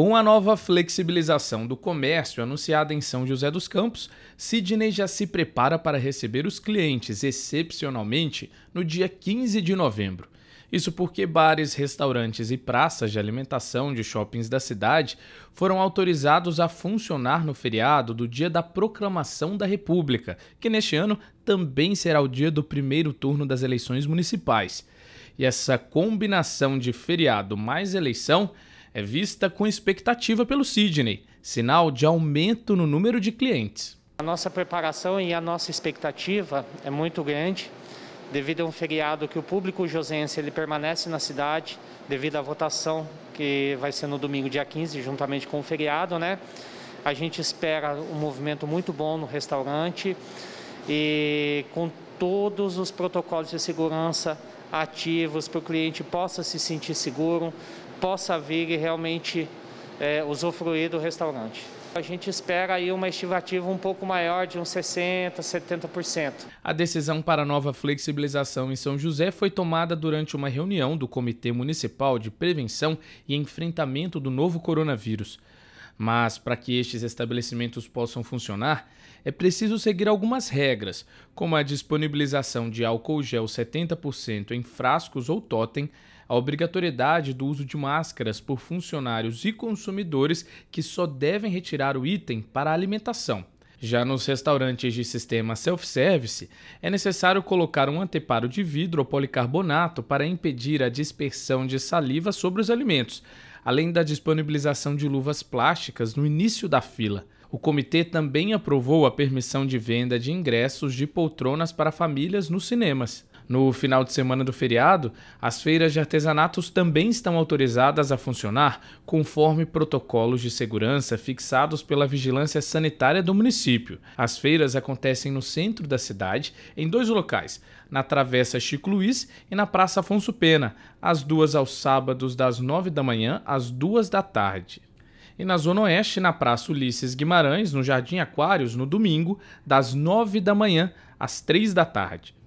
Com a nova flexibilização do comércio anunciada em São José dos Campos, Sidney já se prepara para receber os clientes excepcionalmente no dia 15 de novembro. Isso porque bares, restaurantes e praças de alimentação de shoppings da cidade foram autorizados a funcionar no feriado do dia da proclamação da República, que neste ano também será o dia do primeiro turno das eleições municipais. E essa combinação de feriado mais eleição é vista com expectativa pelo Sidney, sinal de aumento no número de clientes. A nossa preparação e a nossa expectativa é muito grande, devido a um feriado que o público josense ele permanece na cidade, devido à votação que vai ser no domingo dia 15, juntamente com o feriado, né? A gente espera um movimento muito bom no restaurante e com todos os protocolos de segurança ativos para o cliente possa se sentir seguro, possa vir e realmente é, usufruir do restaurante. A gente espera aí uma estimativa um pouco maior de uns 60%, 70%. A decisão para a nova flexibilização em São José foi tomada durante uma reunião do Comitê Municipal de Prevenção e Enfrentamento do Novo Coronavírus. Mas para que estes estabelecimentos possam funcionar, é preciso seguir algumas regras, como a disponibilização de álcool gel 70% em frascos ou totem, a obrigatoriedade do uso de máscaras por funcionários e consumidores que só devem retirar o item para alimentação. Já nos restaurantes de sistema self-service, é necessário colocar um anteparo de vidro ou policarbonato para impedir a dispersão de saliva sobre os alimentos, além da disponibilização de luvas plásticas no início da fila. O comitê também aprovou a permissão de venda de ingressos de poltronas para famílias nos cinemas. No final de semana do feriado, as feiras de artesanatos também estão autorizadas a funcionar conforme protocolos de segurança fixados pela Vigilância Sanitária do município. As feiras acontecem no centro da cidade, em dois locais, na Travessa Chico Luiz e na Praça Afonso Pena, as duas aos sábados das nove da manhã às duas da tarde e na Zona Oeste, na Praça Ulisses Guimarães, no Jardim Aquários, no domingo, das nove da manhã às três da tarde.